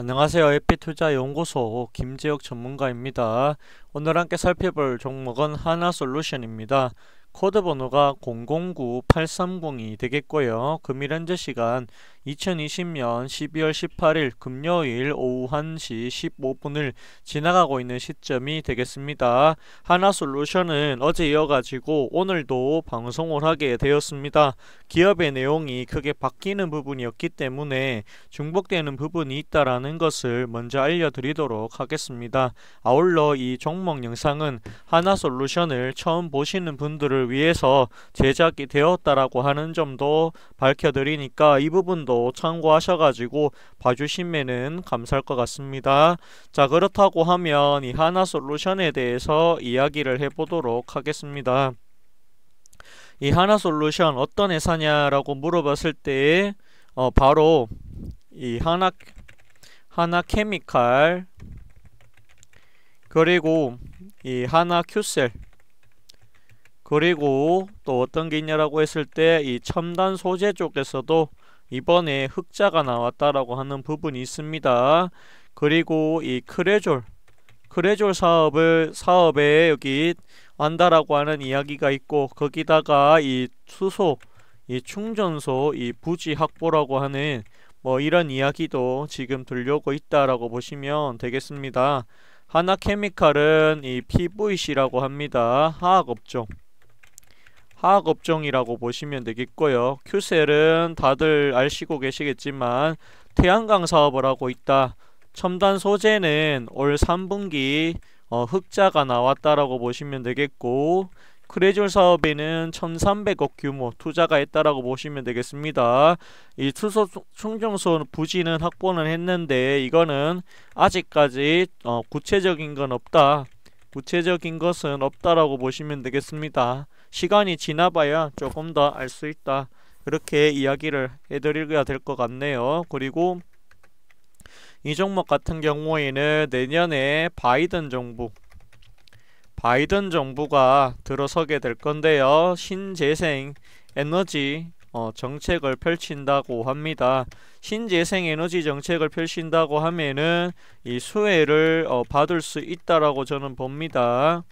안녕하세요. 에피투자연구소 김재혁 전문가입니다. 오늘 함께 살펴볼 종목은 하나솔루션입니다. 코드 번호가 009830이 되겠고요. 금일 현재 시간 2020년 12월 18일 금요일 오후 1시 15분을 지나가고 있는 시점이 되겠습니다. 하나솔루션은 어제 이어가지고 오늘도 방송을 하게 되었습니다. 기업의 내용이 크게 바뀌는 부분이었기 때문에 중복되는 부분이 있다라는 것을 먼저 알려드리도록 하겠습니다. 아울러 이 종목 영상은 하나솔루션을 처음 보시는 분들을 위해서 제작이 되었다라고 하는 점도 밝혀드리니까 이 부분도 참고하셔가지고 봐주시면은 감사할 것 같습니다. 자 그렇다고 하면 이 하나 솔루션에 대해서 이야기를 해보도록 하겠습니다. 이 하나 솔루션 어떤 회사냐라고 물어봤을 때 어, 바로 이 하나 하나 케미칼 그리고 이 하나 큐셀 그리고 또 어떤 게 있냐라고 했을 때 이 첨단 소재 쪽에서도 이번에 흑자가 나왔다라고 하는 부분이 있습니다. 그리고 이 크레졸 크레졸 사업을 사업에 여기 완다라고 하는 이야기가 있고 거기다가 이 수소 이 충전소 이 부지 확보라고 하는 뭐 이런 이야기도 지금 들려오고 있다라고 보시면 되겠습니다. 하나케미칼은 이 PVC라고 합니다. 화학업종 화학업종이라고 보시면 되겠고요. 큐셀은 다들 아시고 계시겠지만 태양광 사업을 하고 있다. 첨단 소재는 올 3분기 어, 흑자가 나왔다라고 보시면 되겠고 크레졸 사업에는 1300억 규모 투자가 있다라고 보시면 되겠습니다. 이 투소 충전소 부지는 확보는 했는데 이거는 아직까지 어, 구체적인 건 없다. 구체적인 것은 없다라고 보시면 되겠습니다. 시간이 지나봐야 조금 더 알 수 있다. 그렇게 이야기를 해드려야 될 것 같네요. 그리고 이 종목 같은 경우에는 내년에 바이든 정부 바이든 정부가 들어서게 될 건데요. 신재생 에너지 어, 정책을 펼친다고 합니다. 신재생 에너지 정책을 펼친다고 하면은 이 수혜를 어, 받을 수 있다라고 저는 봅니다.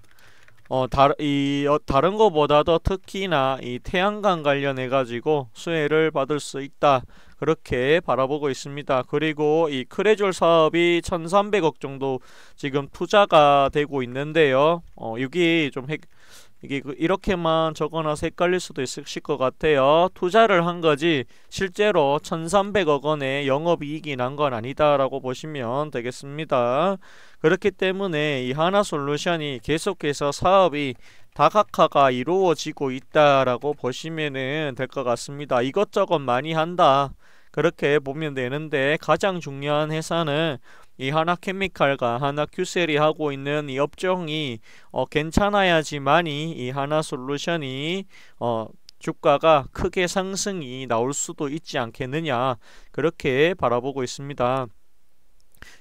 어, 다, 이, 어, 다른 것보다도 특히나 이 태양광 관련해 가지고 수혜를 받을 수 있다. 그렇게 바라보고 있습니다. 그리고 이 크레졸 사업이 1,300억 정도 지금 투자가 되고 있는데요. 어, 여기 좀 핵, 이게 그 이렇게만 적어놔서 헷갈릴 수도 있을것 같아요. 투자를 한 거지 실제로 1,300억 원의 영업이익이 난 건 아니다라고 보시면 되겠습니다. 그렇기 때문에 이 하나솔루션이 계속해서 사업이 다각화가 이루어지고 있다라고 보시면될 것 같습니다. 이것저것 많이 한다. 그렇게 보면 되는데 가장 중요한 회사는 이 하나케미칼과 하나큐셀이 하고 있는 이 업종이 어, 괜찮아야지만이 이 하나솔루션이 어, 주가가 크게 상승이 나올 수도 있지 않겠느냐 그렇게 바라보고 있습니다.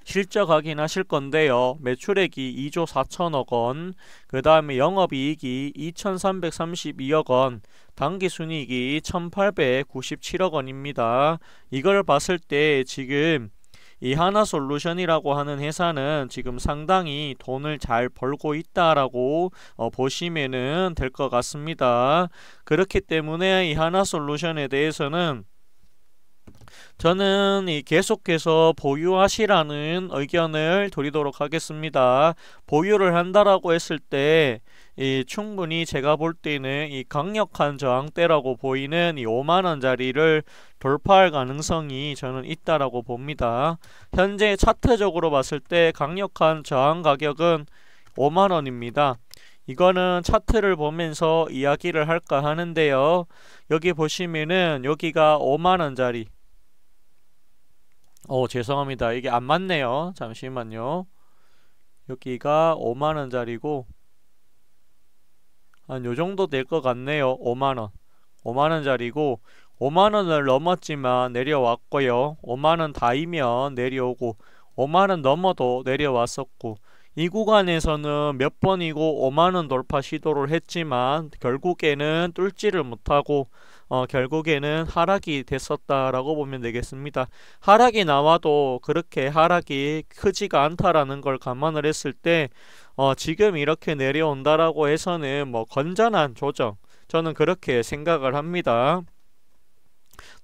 실적 확인하실 건데요. 매출액이 2조 4천억 원, 그 다음에 영업이익이 2,332억 원, 당기순이익이 1,897억 원입니다. 이걸 봤을 때 지금 이 하나솔루션이라고 하는 회사는 지금 상당히 돈을 잘 벌고 있다라고 어, 보시면될 것 같습니다. 그렇기 때문에 이 하나솔루션에 대해서는 저는 이 계속해서 보유하시라는 의견을 드리도록 하겠습니다. 보유를 한다라고 했을 때이 충분히 제가 볼 때는 이 강력한 저항대라고 보이는 이 5만원짜리를 돌파할 가능성이 저는 있다라고 봅니다. 현재 차트적으로 봤을 때 강력한 저항 가격은 5만원입니다. 이거는 차트를 보면서 이야기를 할까 하는데요. 여기 보시면은 여기가 5만원짜리 어 죄송합니다 이게 안 맞네요 잠시만요 여기가 5만원짜리고 한 요정도 될 것 같네요 5만원 5만원짜리고 5만원을 넘었지만 내려왔고요 5만원 다이면 내려오고 5만원 넘어도 내려왔었고 이 구간에서는 몇 번이고 5만원 돌파 시도를 했지만 결국에는 뚫지를 못하고 어, 결국에는 하락이 됐었다라고 보면 되겠습니다. 하락이 나와도 그렇게 하락이 크지가 않다라는 걸 감안을 했을 때 어, 지금 이렇게 내려온다라고 해서는 뭐 건전한 조정 저는 그렇게 생각을 합니다.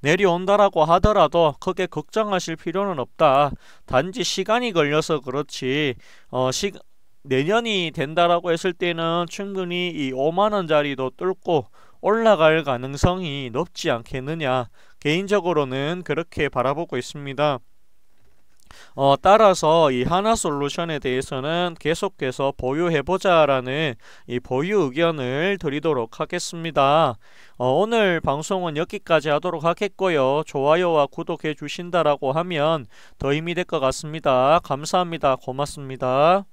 내려온다라고 하더라도 크게 걱정하실 필요는 없다. 단지 시간이 걸려서 그렇지 어, 시, 내년이 된다라고 했을 때는 충분히 이 5만원짜리도 뚫고 올라갈 가능성이 높지 않겠느냐 개인적으로는 그렇게 바라보고 있습니다. 어, 따라서 이 하나 솔루션에 대해서는 계속해서 보유해보자라는 이 보유 의견을 드리도록 하겠습니다. 어, 오늘 방송은 여기까지 하도록 하겠고요. 좋아요와 구독해 주신다라고 하면 더 힘이 될 것 같습니다. 감사합니다. 고맙습니다.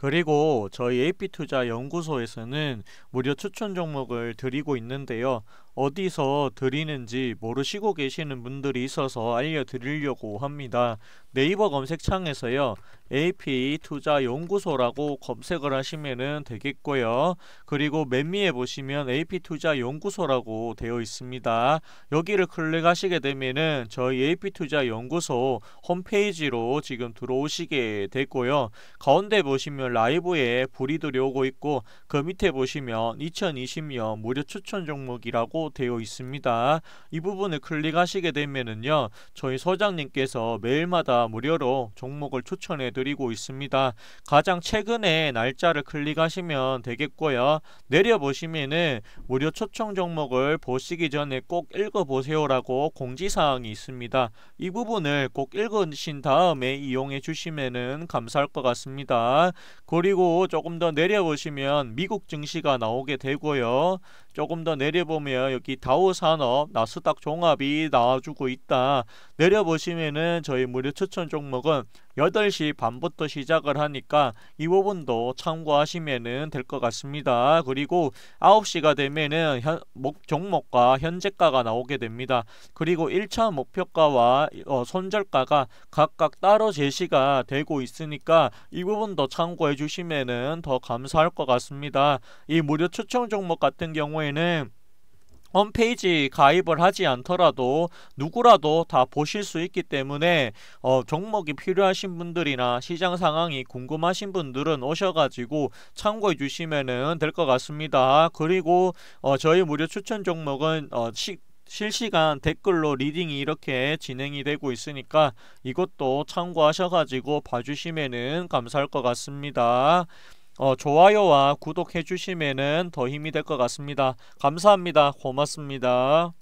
그리고 저희 AP투자 연구소에서는 무료 추천 종목을 드리고 있는데요. 어디서 드리는지 모르시고 계시는 분들이 있어서 알려드리려고 합니다. 네이버 검색창에서요. AP 투자 연구소라고 검색을 하시면 되겠고요. 그리고 맨 위에 보시면 AP 투자 연구소라고 되어 있습니다. 여기를 클릭하시게 되면은 저희 AP 투자 연구소 홈페이지로 지금 들어오시게 되고요. 가운데 보시면 라이브에 불이 들어오고 있고 그 밑에 보시면 2020년 무료 추천 종목이라고 되어 있습니다. 이 부분을 클릭하시게 되면은요. 저희 소장님께서 매일마다 무료로 종목을 추천해 드리고 있습니다. 가장 최근에 날짜를 클릭하시면 되겠고요. 내려보시면은 무료 초청 종목을 보시기 전에 꼭 읽어보세요라고 공지사항이 있습니다. 이 부분을 꼭 읽으신 다음에 이용해 주시면은 감사할 것 같습니다. 그리고 조금 더 내려보시면 미국 증시가 나오게 되고요. 조금 더 내려보면 여기 다우 산업 나스닥 종합이 나와주고 있다. 내려보시면은 저희 무료 추천 종목은 8시 반부터 시작을 하니까 이 부분도 참고하시면 될 것 같습니다. 그리고 9시가 되면은 현, 목, 종목과 현재가가 나오게 됩니다. 그리고 1차 목표가와 어, 손절가가 각각 따로 제시가 되고 있으니까 이 부분도 참고해 주시면은 더 감사할 것 같습니다. 이 무료 추천 종목 같은 경우에는 홈페이지 가입을 하지 않더라도 누구라도 다 보실 수 있기 때문에 어, 종목이 필요하신 분들이나 시장 상황이 궁금하신 분들은 오셔가지고 참고해 주시면 될 것 같습니다. 그리고 어, 저희 무료 추천 종목은 어, 시, 실시간 댓글로 리딩이 이렇게 진행이 되고 있으니까 이것도 참고하셔가지고 봐주시면 감사할 것 같습니다. 어, 좋아요와 구독해 주시면 더 힘이 될 것 같습니다. 감사합니다. 고맙습니다.